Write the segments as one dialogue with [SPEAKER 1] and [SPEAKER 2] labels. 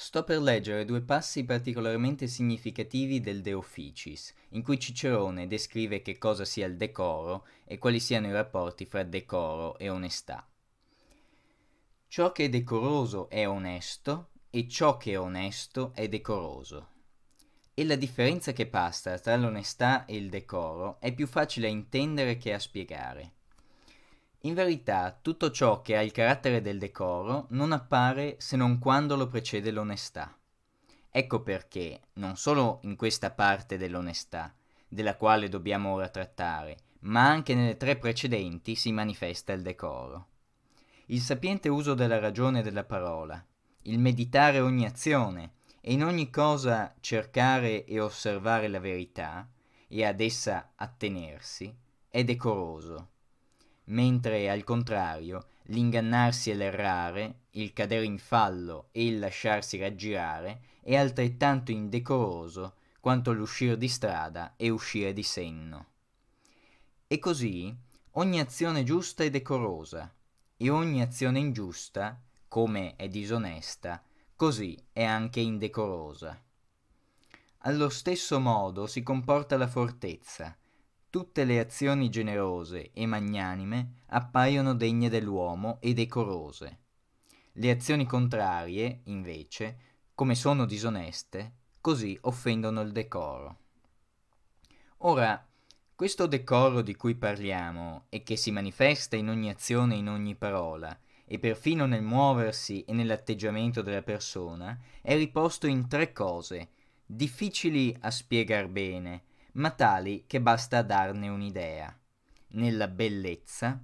[SPEAKER 1] Sto per leggere due passi particolarmente significativi del De Officis, in cui Cicerone descrive che cosa sia il decoro e quali siano i rapporti fra decoro e onestà. Ciò che è decoroso è onesto e ciò che è onesto è decoroso. E la differenza che passa tra l'onestà e il decoro è più facile a intendere che a spiegare. In verità, tutto ciò che ha il carattere del decoro non appare se non quando lo precede l'onestà. Ecco perché, non solo in questa parte dell'onestà, della quale dobbiamo ora trattare, ma anche nelle tre precedenti si manifesta il decoro. Il sapiente uso della ragione e della parola, il meditare ogni azione e in ogni cosa cercare e osservare la verità e ad essa attenersi, è decoroso mentre al contrario l'ingannarsi e l'errare, il cadere in fallo e il lasciarsi raggirare è altrettanto indecoroso quanto l'uscir di strada e uscire di senno. E così ogni azione giusta è decorosa e ogni azione ingiusta, come è disonesta, così è anche indecorosa. Allo stesso modo si comporta la fortezza, Tutte le azioni generose e magnanime appaiono degne dell'uomo e decorose. Le azioni contrarie, invece, come sono disoneste, così offendono il decoro. Ora, questo decoro di cui parliamo e che si manifesta in ogni azione e in ogni parola, e perfino nel muoversi e nell'atteggiamento della persona, è riposto in tre cose, difficili a spiegar bene, ma tali che basta darne un'idea, nella bellezza,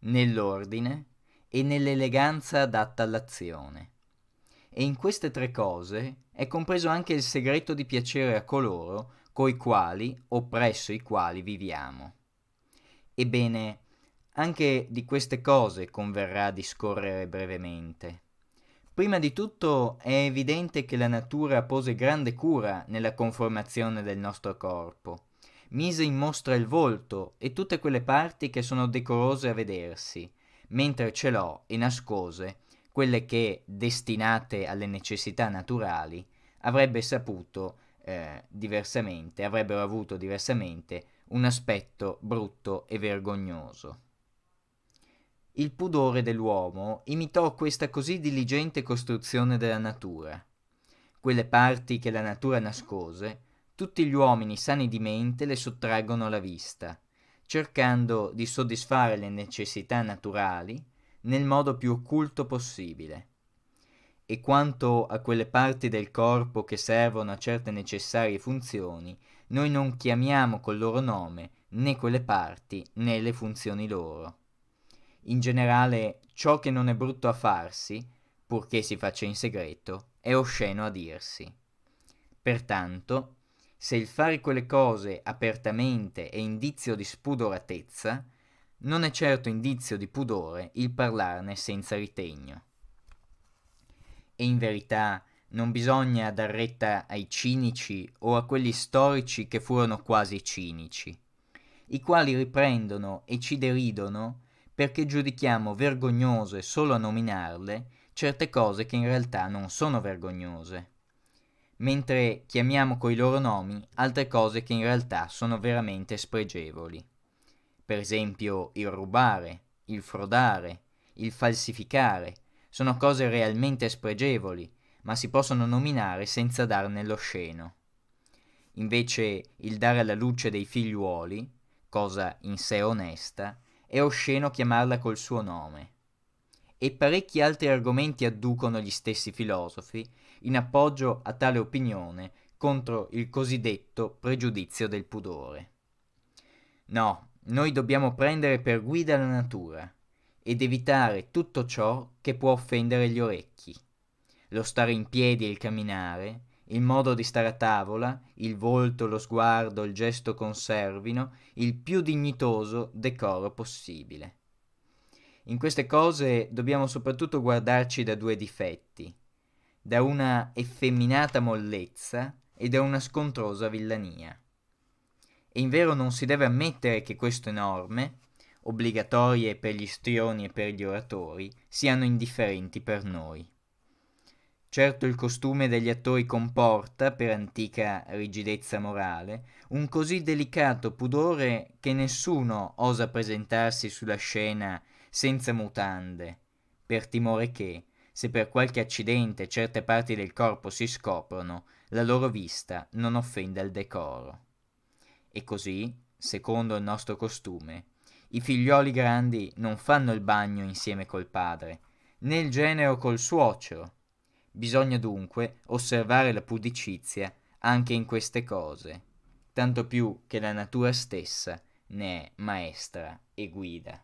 [SPEAKER 1] nell'ordine e nell'eleganza adatta all'azione. E in queste tre cose è compreso anche il segreto di piacere a coloro coi quali o presso i quali viviamo. Ebbene, anche di queste cose converrà discorrere brevemente Prima di tutto è evidente che la natura pose grande cura nella conformazione del nostro corpo. Mise in mostra il volto e tutte quelle parti che sono decorose a vedersi, mentre celò e nascose quelle che, destinate alle necessità naturali, avrebbe saputo eh, diversamente, avrebbero avuto diversamente un aspetto brutto e vergognoso il pudore dell'uomo imitò questa così diligente costruzione della natura. Quelle parti che la natura nascose, tutti gli uomini sani di mente le sottraggono alla vista, cercando di soddisfare le necessità naturali nel modo più occulto possibile. E quanto a quelle parti del corpo che servono a certe necessarie funzioni, noi non chiamiamo col loro nome né quelle parti né le funzioni loro in generale ciò che non è brutto a farsi, purché si faccia in segreto, è osceno a dirsi. Pertanto, se il fare quelle cose apertamente è indizio di spudoratezza, non è certo indizio di pudore il parlarne senza ritegno. E in verità non bisogna dar retta ai cinici o a quegli storici che furono quasi cinici, i quali riprendono e ci deridono perché giudichiamo vergognose solo a nominarle certe cose che in realtà non sono vergognose, mentre chiamiamo coi loro nomi altre cose che in realtà sono veramente spregevoli. Per esempio il rubare, il frodare, il falsificare, sono cose realmente spregevoli, ma si possono nominare senza darne lo sceno. Invece il dare alla luce dei figliuoli, cosa in sé onesta, è osceno chiamarla col suo nome. E parecchi altri argomenti adducono gli stessi filosofi in appoggio a tale opinione contro il cosiddetto pregiudizio del pudore. No, noi dobbiamo prendere per guida la natura ed evitare tutto ciò che può offendere gli orecchi. Lo stare in piedi e il camminare, il modo di stare a tavola, il volto, lo sguardo, il gesto conservino, il più dignitoso decoro possibile. In queste cose dobbiamo soprattutto guardarci da due difetti, da una effeminata mollezza e da una scontrosa villania. E in vero non si deve ammettere che queste norme, obbligatorie per gli strioni e per gli oratori, siano indifferenti per noi. Certo il costume degli attori comporta, per antica rigidezza morale, un così delicato pudore che nessuno osa presentarsi sulla scena senza mutande, per timore che, se per qualche accidente certe parti del corpo si scoprono, la loro vista non offenda il decoro. E così, secondo il nostro costume, i figlioli grandi non fanno il bagno insieme col padre, né il genero col suocero, Bisogna dunque osservare la pudicizia anche in queste cose, tanto più che la natura stessa ne è maestra e guida.